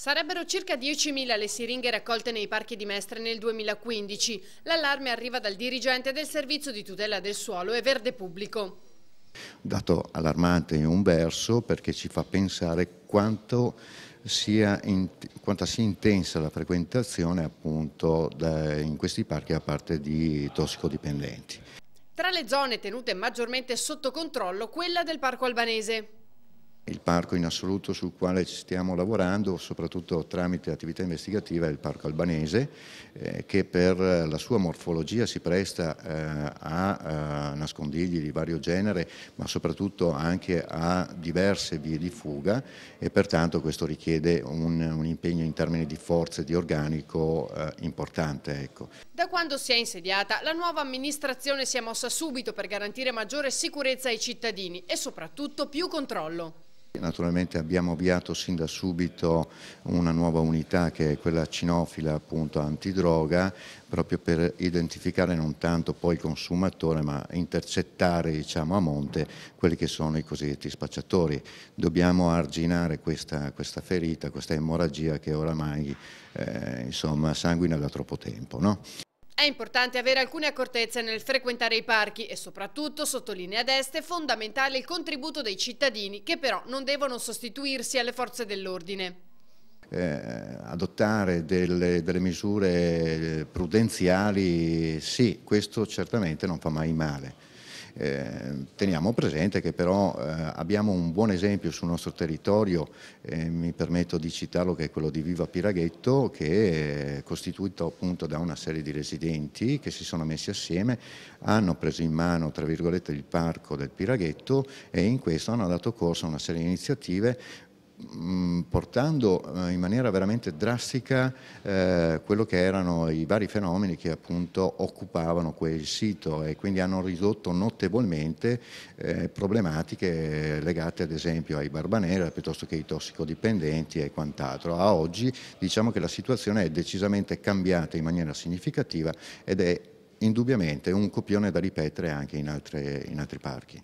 Sarebbero circa 10.000 le siringhe raccolte nei parchi di Mestre nel 2015. L'allarme arriva dal dirigente del Servizio di tutela del suolo e verde pubblico. Un dato allarmante in un verso perché ci fa pensare quanto sia, in, quanto sia intensa la frequentazione appunto da, in questi parchi da parte di tossicodipendenti. Tra le zone tenute maggiormente sotto controllo quella del parco albanese il parco in assoluto sul quale stiamo lavorando, soprattutto tramite attività investigativa, è il parco albanese, eh, che per la sua morfologia si presta eh, a, a eh, nascondigli di vario genere, ma soprattutto anche a diverse vie di fuga e pertanto questo richiede un, un impegno in termini di forze, di organico eh, importante. Ecco. Da quando si è insediata, la nuova amministrazione si è mossa subito per garantire maggiore sicurezza ai cittadini e soprattutto più controllo. Naturalmente abbiamo avviato sin da subito una nuova unità che è quella cinofila appunto antidroga proprio per identificare non tanto poi il consumatore ma intercettare diciamo a monte quelli che sono i cosiddetti spacciatori. Dobbiamo arginare questa, questa ferita, questa emorragia che oramai eh, insomma sanguina da troppo tempo. No? È importante avere alcune accortezze nel frequentare i parchi e soprattutto, sottolinea Deste, fondamentale il contributo dei cittadini che però non devono sostituirsi alle forze dell'ordine. Eh, adottare delle, delle, misure prudenziali, sì, questo certamente non fa mai male. Eh, teniamo presente che però eh, abbiamo un buon esempio sul nostro territorio, eh, mi permetto di citarlo che è quello di Viva Piraghetto, che è costituito appunto da una serie di residenti che si sono messi assieme, hanno preso in mano tra virgolette il parco del Piraghetto e in questo hanno dato corso a una serie di iniziative Mm, portando eh, in maniera veramente drastica eh, quello che erano i vari fenomeni che appunto occupavano quel sito e quindi hanno ridotto notevolmente eh, problematiche legate ad esempio ai barbanera piuttosto che ai tossicodipendenti e quant'altro. A oggi diciamo che la situazione è decisamente cambiata in maniera significativa ed è indubbiamente un copione da ripetere anche in, altre, in altri parchi.